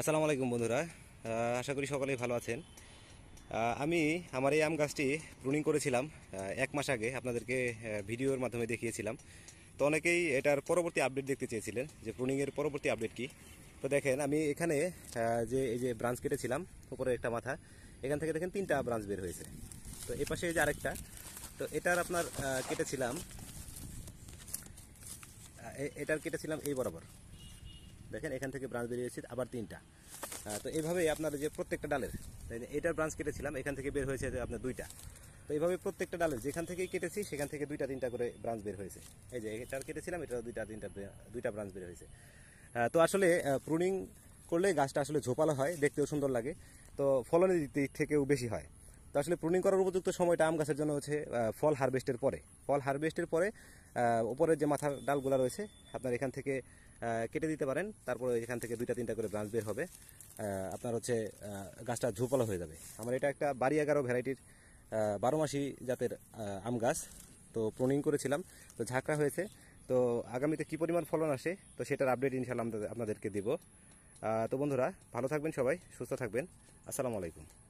আসসালামু আলাইকুম বন্ধুরা আশা করি সকলেই ভালো আছেন আমি আমার এই আম গাছটি প্রুনিং করেছিলাম এক মাস আগে আপনাদেরকে ভিডিওর মাধ্যমে দেখিয়েছিলাম তো অনেকেই এটার পরবর্তী আপডেট দেখতে চেয়েছিলেন যে প্রুনিংয়ের পরবর্তী আপডেট কি তো দেখেন আমি এখানে যে এই যে ব্রাঞ্চ কেটেছিলাম উপরে একটা মাথা এখান থেকে দেখেন তিনটা ব্রাঞ্চ বের হয়েছে তো এ পাশে যে আরেকটা তো এটার আপনার কেটেছিলাম এটার কেটেছিলাম এই বরাবর দেখেন এখান থেকে ব্রাঞ্চ বেরিয়েছে আবার তিনটা তো এইভাবেই আপনার যে প্রত্যেকটা ডালের এটার ব্রাঞ্চ কেটেছিলাম এখান থেকে বের হয়েছে আপনার দুইটা তো এইভাবে প্রত্যেকটা ডালের যেখান থেকে কেটেছি সেখান থেকে দুইটা তিনটা করে ব্রাঞ্চ বের হয়েছে এই যে এটার কেটেছিলাম এটার দুইটা তিনটা দুইটা ব্রাঞ্চ বের হয়েছে তো আসলে প্রুনিং করলে গাছটা আসলে ঝোপালো হয় দেখতেও সুন্দর লাগে তো ফলনের দিক থেকেও বেশি হয় তো আসলে প্রুনিং করার উপযুক্ত সময়টা আম গাছের জন্য হচ্ছে ফল হারভেস্টের পরে ফল হারভেস্টের পরে উপরের যে মাথার ডালগুলো রয়েছে আপনার এখান থেকে কেটে দিতে পারেন তারপরে এখান থেকে দুইটা তিনটা করে ব্রাঞ্চ বের হবে আপনার হচ্ছে গাছটা ঝুপালো হয়ে যাবে আমার এটা একটা বাড়ি এগারো ভ্যারাইটির বারো মাসি জাতের আম গাছ তো প্রোনিং করেছিলাম তো ঝাঁকড়া হয়েছে তো আগামীতে কি পরিমাণ ফলন আসে তো সেটার আপডেট ইনশাল্লাহ আপনাদেরকে দিব তো বন্ধুরা ভালো থাকবেন সবাই সুস্থ থাকবেন আসসালামু আলাইকুম